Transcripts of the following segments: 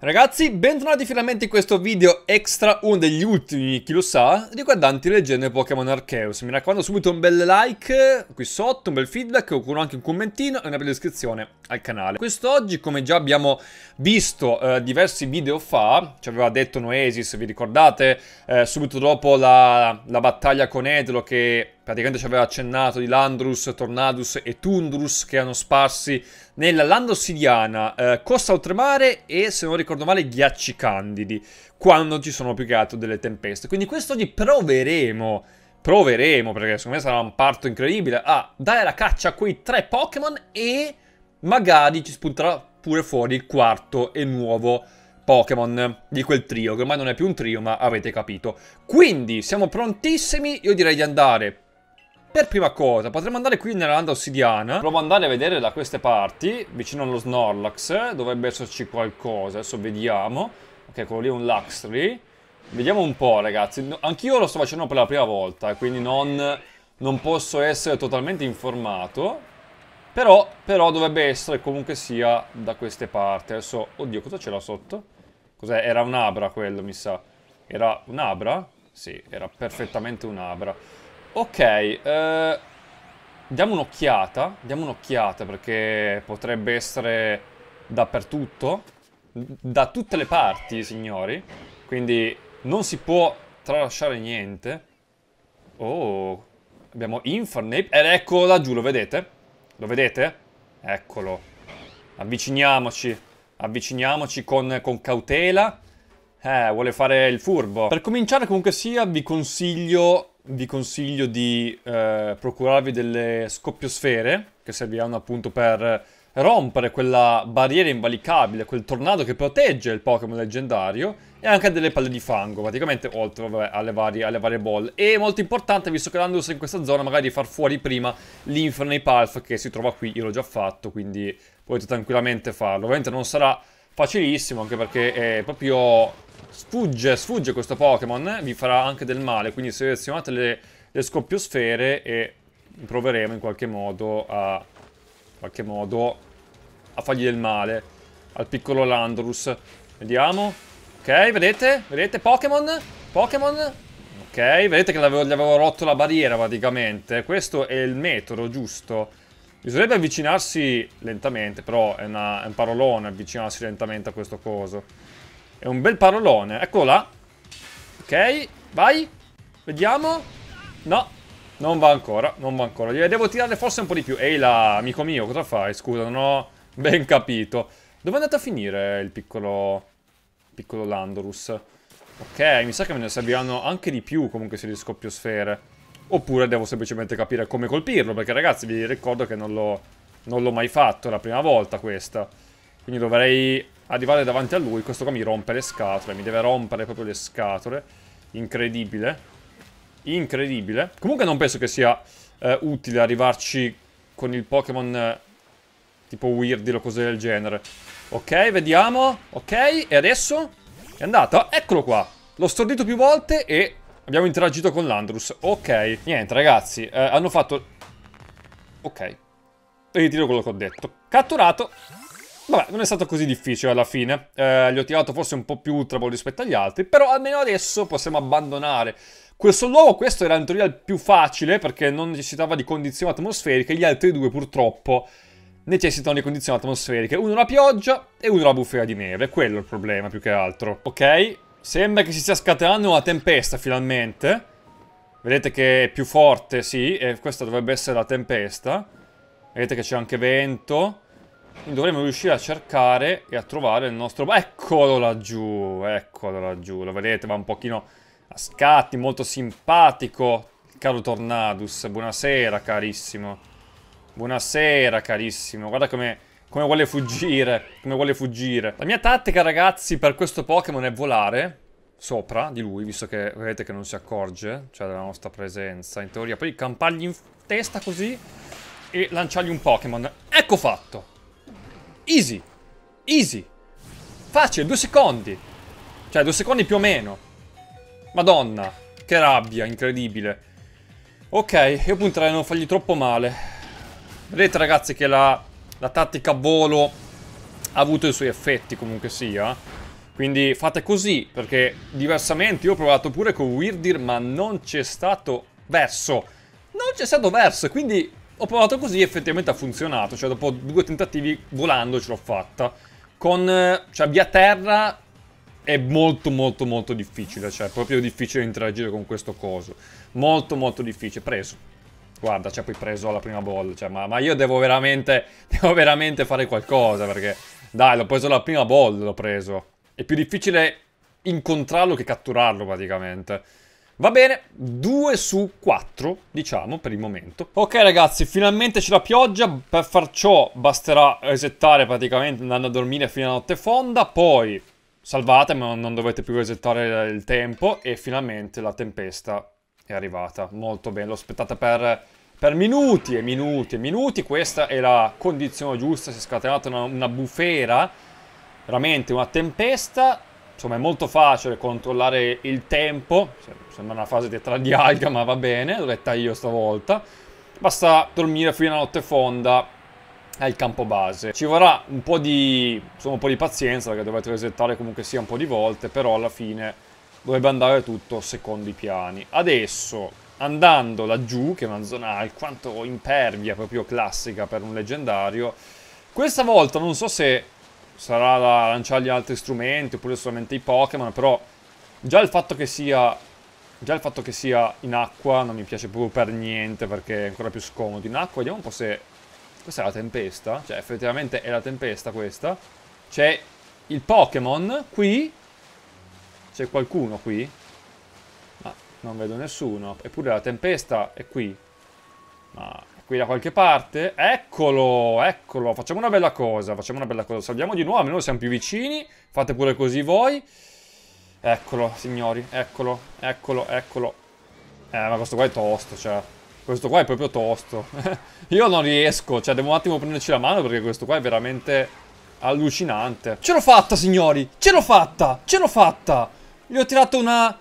Ragazzi, bentornati finalmente in questo video extra, uno degli ultimi, chi lo sa, riguardanti le leggende Pokémon Arceus. Mi raccomando subito un bel like qui sotto, un bel feedback, oppure anche un commentino e una bella iscrizione al canale. Quest'oggi, come già abbiamo visto eh, diversi video fa, ci aveva detto Noesis, vi ricordate, eh, subito dopo la, la battaglia con Edlo che praticamente ci aveva accennato di Landrus, Tornadus e Tundrus che erano sparsi nella landa ossidiana, eh, costa oltremare e, se non ricordo male, ghiacci candidi, quando ci sono più che altro delle tempeste. Quindi questo oggi proveremo, proveremo, perché secondo me sarà un parto incredibile, a dare la caccia a quei tre Pokémon e magari ci spunterà pure fuori il quarto e nuovo Pokémon di quel trio, che ormai non è più un trio, ma avete capito. Quindi siamo prontissimi, io direi di andare per prima cosa, potremmo andare qui nella landa ossidiana. Provo ad andare a vedere da queste parti, vicino allo Snorlax. Dovrebbe esserci qualcosa, adesso vediamo. Ok, quello lì è un Luxury. Vediamo un po', ragazzi. Anch'io lo sto facendo per la prima volta, eh, quindi non, non posso essere totalmente informato. Però, però, dovrebbe essere comunque sia da queste parti. Adesso, oddio, cosa c'era sotto? Cos'è? Era un'abra quello, mi sa. Era un'abra? Sì, era perfettamente un'abra. Ok, uh, diamo un'occhiata, diamo un'occhiata perché potrebbe essere dappertutto, da tutte le parti, signori. Quindi non si può tralasciare niente. Oh, abbiamo Infernape ed eccolo laggiù, lo vedete? Lo vedete? Eccolo. Avviciniamoci, avviciniamoci con, con cautela. Eh, vuole fare il furbo. Per cominciare comunque sia vi consiglio vi consiglio di eh, procurarvi delle scoppiosfere che serviranno appunto per rompere quella barriera invalicabile, quel tornado che protegge il Pokémon leggendario e anche delle palle di fango, praticamente oltre vabbè, alle, varie, alle, varie, bolle. E molto importante, visto che l'Andus è in questa zona, magari far fuori prima l'Infernape Alpha che si trova qui, io l'ho già fatto, quindi potete tranquillamente farlo. Ovviamente non sarà Facilissimo, anche perché è eh, proprio sfugge, sfugge questo Pokémon, eh, vi farà anche del male, quindi selezionate le, le scoppiosfere e proveremo in qualche modo a... In qualche modo a fargli del male al piccolo Landrus. Vediamo. Ok, vedete? Vedete Pokémon? Pokémon? Ok, vedete che gli avevo rotto la barriera praticamente. Questo è il metodo giusto Bisognerebbe avvicinarsi lentamente, però è, una, è, un parolone avvicinarsi lentamente a questo coso. È un bel parolone, eccolo là. Ok, vai. Vediamo. No, non va ancora, non va ancora. Devo tirare forse un po' di più. Ehi là, amico mio, cosa fai? Scusa, non ho ben capito. Dove è andato a finire il piccolo... piccolo Landorus? Ok, mi sa che me ne serviranno anche di più comunque se riesco più sfere oppure devo semplicemente capire come colpirlo, perché ragazzi vi ricordo che non l'ho mai fatto, è la prima volta questa. Quindi dovrei arrivare davanti a lui, questo qua mi rompe le scatole, mi deve rompere proprio le scatole. Incredibile. Incredibile. Comunque non penso che sia eh, utile arrivarci con il Pokémon eh, tipo Weirdy o cose del genere. Ok, vediamo. Ok, e adesso? È andata. Eccolo qua. L'ho stordito più volte e Abbiamo interagito con l'Andrus. Ok. Niente, ragazzi. Eh, hanno fatto... Ok. Ritiro quello che ho detto. Catturato. Vabbè, non è stato così difficile alla fine. Eh, gli ho tirato forse un po' più ultra rispetto agli altri. Però almeno adesso possiamo abbandonare questo luogo. Questo era in teoria il più facile perché non necessitava di condizioni atmosferiche. Gli altri due purtroppo necessitano di condizioni atmosferiche. Uno la pioggia e uno la bufera di neve. Quello è il problema più che altro. Ok? Sembra che si stia scatenando una tempesta finalmente. Vedete che è più forte, sì, e questa dovrebbe essere la tempesta. Vedete che c'è anche vento. Quindi dovremmo riuscire a cercare e a trovare il nostro... Eccolo laggiù, eccolo laggiù. Lo vedete, va un pochino a scatti, molto simpatico. Caro Tornadus, buonasera carissimo. Buonasera carissimo. Guarda come come vuole fuggire, come vuole fuggire. La mia tattica, ragazzi, per questo Pokémon è volare sopra di lui, visto che vedete che non si accorge, cioè della nostra presenza, in teoria. Poi campargli in testa così e lanciargli un Pokémon. Ecco fatto! Easy! Easy! Facile, due secondi! Cioè, due secondi più o meno. Madonna, che rabbia, incredibile. Ok, io punterei a non fargli troppo male. Vedete ragazzi che la la tattica a volo ha avuto i suoi effetti comunque sia. Quindi fate così, perché diversamente io ho provato pure con Weirdir, ma non c'è stato verso. Non c'è stato verso, quindi ho provato così e effettivamente ha funzionato. Cioè dopo due tentativi volando ce l'ho fatta. Con, eh, cioè via terra è molto molto molto difficile, cioè è proprio difficile interagire con questo coso. Molto molto difficile, preso. Guarda, ci cioè, ha poi preso la prima ball. Cioè, ma, ma, io devo veramente, devo veramente fare qualcosa, perché... Dai, l'ho preso la prima ball, l'ho preso. È più difficile incontrarlo che catturarlo, praticamente. Va bene, 2 su 4, diciamo, per il momento. Ok ragazzi, finalmente c'è la pioggia, per far ciò basterà resettare praticamente, andando a dormire fino a notte fonda, poi salvate, ma non dovete più resettare il tempo, e finalmente la tempesta è arrivata. Molto bene, l'ho aspettata per, per, minuti e minuti e minuti. Questa è la condizione giusta, si è scatenata una, una bufera, veramente una tempesta. Insomma è molto facile controllare il tempo, sembra una fase di alga ma va bene, l'ho letta io stavolta. Basta dormire fino a notte fonda al campo base. Ci vorrà un po' di, insomma, un po di pazienza perché dovete resettare comunque sia un po' di volte, però alla fine dovrebbe andare tutto secondo i piani. Adesso, andando laggiù, che è una zona alquanto impervia, proprio classica per un leggendario, questa volta non so se sarà da lanciargli altri strumenti oppure solamente i Pokémon, però già il fatto che sia... Già il fatto che sia in acqua non mi piace proprio per niente perché è ancora più scomodo in acqua. Vediamo un po' se... Questa è la tempesta? Cioè effettivamente è la tempesta questa. C'è il Pokémon qui c'è qualcuno qui? Ma non vedo nessuno. Eppure la tempesta è qui. Ma è qui da qualche parte? Eccolo, eccolo. Facciamo una bella cosa, facciamo una bella cosa. Salviamo di nuovo, almeno siamo più vicini. Fate pure così voi. Eccolo, signori, eccolo, eccolo, eccolo. Eh, ma questo qua è tosto, cioè. Questo qua è proprio tosto. Io non riesco, cioè, devo un attimo prenderci la mano perché questo qua è veramente allucinante. Ce l'ho fatta, signori! Ce l'ho fatta! Ce l'ho fatta! Gli ho tirato una...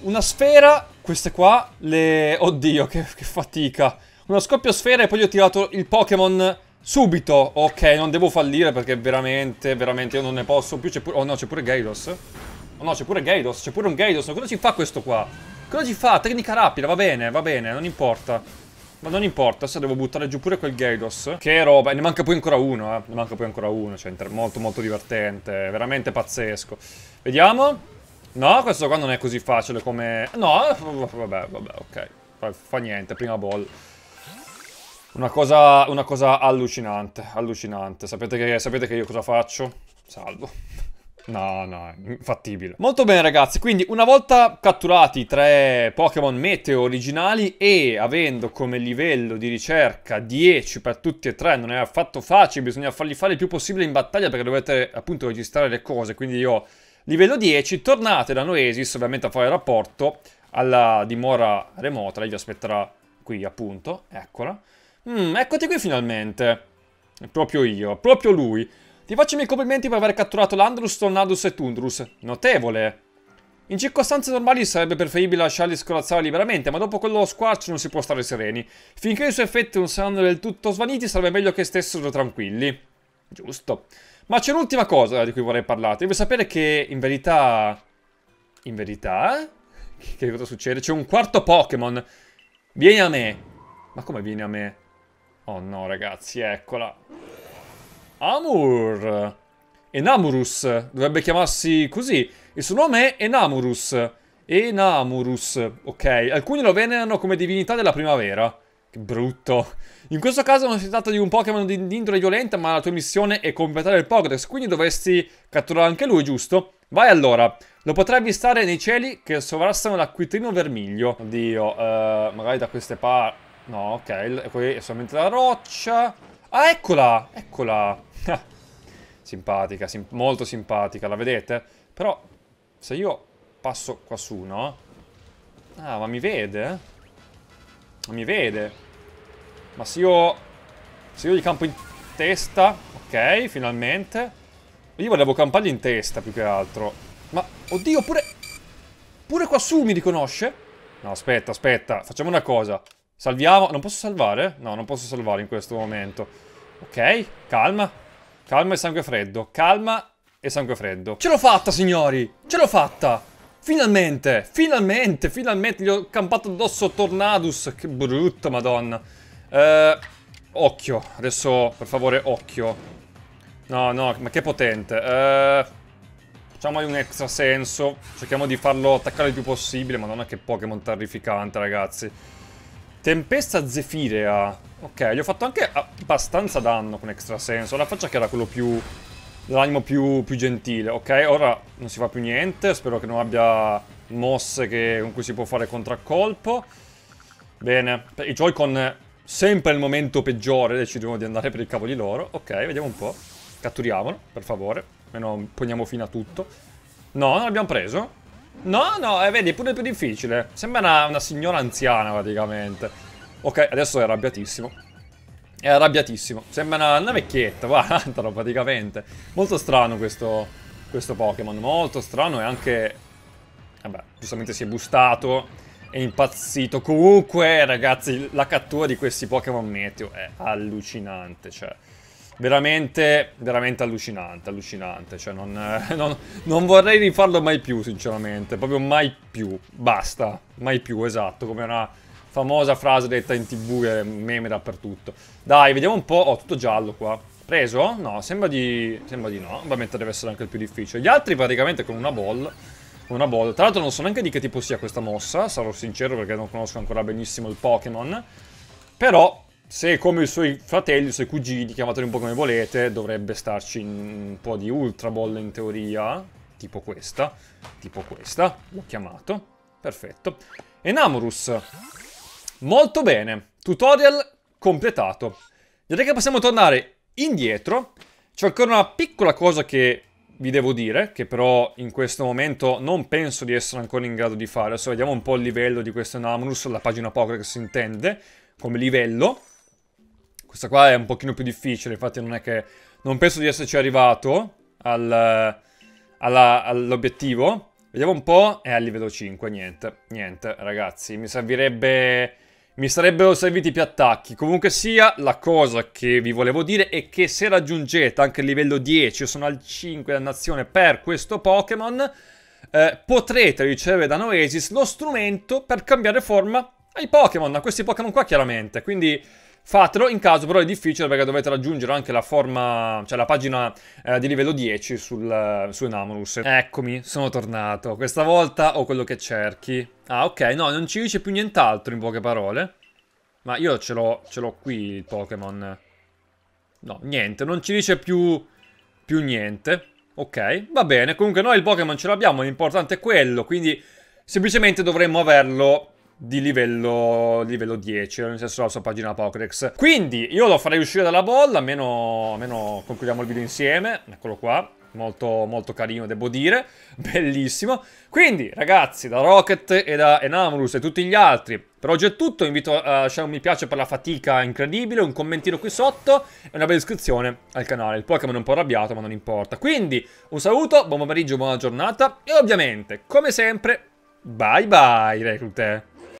Una sfera. Queste qua. Le... Oddio, che, che fatica. Una scoppia sfera e poi gli ho tirato il Pokémon... Subito, ok, non devo fallire perché veramente, veramente io non ne posso più. Pure... Oh no, c'è pure Gaidos. Oh no, c'è pure Gaidos, c'è pure un Gaidos. Cosa ci fa questo qua? Cosa ci fa? Tecnica rapida, va bene, va bene, non importa. Ma non importa, se devo buttare giù pure quel Gaidos. Che roba, e ne manca poi ancora uno, eh. Ne manca poi ancora uno, cioè molto molto divertente, veramente pazzesco. Vediamo. No, questo qua non è così facile come... No, vabbè, vabbè, ok. Fa, fa niente, prima ball. Una cosa, una cosa allucinante, allucinante. Sapete che, sapete che io cosa faccio? Salvo. No, no, infattibile. Molto bene ragazzi, quindi una volta catturati i tre Pokémon Meteo originali e avendo come livello di ricerca 10 per tutti e tre, non è affatto facile, bisogna farli fare il più possibile in battaglia perché dovete appunto registrare le cose, quindi io Livello 10, tornate da Noesis, ovviamente a fare rapporto alla dimora remota, lei vi aspetterà qui appunto, eccola. Mm, eccoti qui finalmente. Proprio io, proprio lui. Ti faccio i miei complimenti per aver catturato Landrus, Tornadus e Tundrus. Notevole. In circostanze normali sarebbe preferibile lasciarli scorazzare liberamente, ma dopo quello squarcio non si può stare sereni. Finché i suoi effetti non saranno del tutto svaniti, sarebbe meglio che stessero tranquilli. Giusto. Ma c'è un'ultima cosa di cui vorrei parlare. Devo sapere che in verità... In verità? Che cosa succede? C'è un quarto Pokémon. Vieni a me. Ma come vieni a me? Oh no, ragazzi, eccola. Amur. Enamurus. Dovrebbe chiamarsi così. Il suo nome è Enamurus. Enamurus. Ok, alcuni lo venerano come divinità della primavera. Brutto. In questo caso non si tratta di un Pokémon di, indole violenta, ma la tua missione è completare il Pokédex, quindi dovresti catturare anche lui, giusto? Vai allora. Lo potrai avvistare nei cieli che sovrastano l'acquitrino vermiglio. Oddio, eh, magari da queste parti... No, ok, qui è solamente la roccia. Ah, eccola! Eccola! simpatica, sim molto simpatica, la vedete? Però, se io passo qua su, no? Ah, ma mi vede? Ma Mi vede. Ma se io... Se io gli campo in testa... Ok, finalmente. Io volevo campargli in testa, più che altro. Ma, oddio, pure... Pure quassù mi riconosce? No, aspetta, aspetta. Facciamo una cosa. Salviamo. Non posso salvare? No, non posso salvare in questo momento. Ok, calma. Calma e sangue freddo. Calma e sangue freddo. Ce l'ho fatta, signori! Ce l'ho fatta! Finalmente! Finalmente! Finalmente! Gli ho campato addosso Tornadus! Che brutta, madonna! Eh, occhio, adesso per favore occhio. No, no, ma che potente. Eh, facciamogli un extra senso. Cerchiamo di farlo attaccare il più possibile. Madonna che Pokémon terrificante, ragazzi. Tempesta Zefirea. Ok, gli ho fatto anche abbastanza danno con extra senso. La faccia che era quello più... L'animo più, più gentile. Ok, ora non si fa più niente. Spero che non abbia mosse che, con cui si può fare contraccolpo. Bene, i Joy-Con Sempre il momento peggiore decidiamo di andare per il cavo di loro. Ok, vediamo un po'. Catturiamolo, per favore. Almeno poniamo fine a tutto. No, non l'abbiamo preso. No, no, eh, vedi, è pure più difficile. Sembra una, una signora anziana, praticamente. Ok, adesso è arrabbiatissimo. È arrabbiatissimo. Sembra una, una vecchietta, guarda, praticamente. Molto strano questo, questo Pokémon. Molto strano e anche... Vabbè, giustamente si è bustato è impazzito. Comunque, ragazzi, la cattura di questi Pokémon Meteo è allucinante, cioè... Veramente, veramente allucinante, allucinante, cioè non, eh, non, non vorrei rifarlo mai più, sinceramente, proprio mai più, basta, mai più, esatto, come una famosa frase detta in tv e meme dappertutto. Dai, vediamo un po', oh, tutto giallo qua, preso? No, sembra di, sembra di no, ovviamente deve essere anche il più difficile, gli altri praticamente con una ball una bolla. Tra l'altro non so neanche di che tipo sia questa mossa, sarò sincero perché non conosco ancora benissimo il Pokémon. Però, se come i suoi fratelli, i suoi cugini, chiamateli un po' come volete, dovrebbe starci un po' di Ultra Ball in teoria. Tipo questa, tipo questa, l'ho chiamato. Perfetto. Enamorus. Molto bene. Tutorial completato. Direi che possiamo tornare indietro. C'è ancora una piccola cosa che vi devo dire, che però in questo momento non penso di essere ancora in grado di fare. Adesso vediamo un po' il livello di questo Namunus, la pagina poker che si intende, come livello. Questa qua è un pochino più difficile, infatti non è che... Non penso di esserci arrivato al, all'obiettivo. Vediamo un po'. È a livello 5, niente, niente, ragazzi. Mi servirebbe mi sarebbero serviti più attacchi. Comunque sia, la cosa che vi volevo dire è che se raggiungete anche il livello 10, io sono al 5 dannazione per questo Pokémon, eh, potrete ricevere da Noesis lo strumento per cambiare forma ai Pokémon, a questi Pokémon qua chiaramente. Quindi Fatelo, in caso però è difficile perché dovete raggiungere anche la forma, cioè la pagina eh, di livello 10 sul, su Enamorus. Eccomi, sono tornato. Questa volta ho quello che cerchi. Ah, ok, no, non ci dice più nient'altro in poche parole. Ma io ce l'ho qui il Pokémon. No, niente, non ci dice più, più niente. Ok, va bene. Comunque noi il Pokémon ce l'abbiamo, l'importante è quello, quindi semplicemente dovremmo averlo di livello, livello 10, nel senso la sua pagina Pokédex. Quindi io lo farei uscire dalla bolla, almeno, almeno concludiamo il video insieme, eccolo qua. Molto, molto carino, devo dire. Bellissimo. Quindi, ragazzi, da Rocket e da Enamorus e tutti gli altri, per oggi è tutto. Invito a lasciare un mi piace per la fatica incredibile, un commentino qui sotto e una bella iscrizione al canale. Il Pokémon è un po' arrabbiato, ma non importa. Quindi, un saluto, buon pomeriggio, buona giornata e ovviamente, come sempre, bye bye, reclute.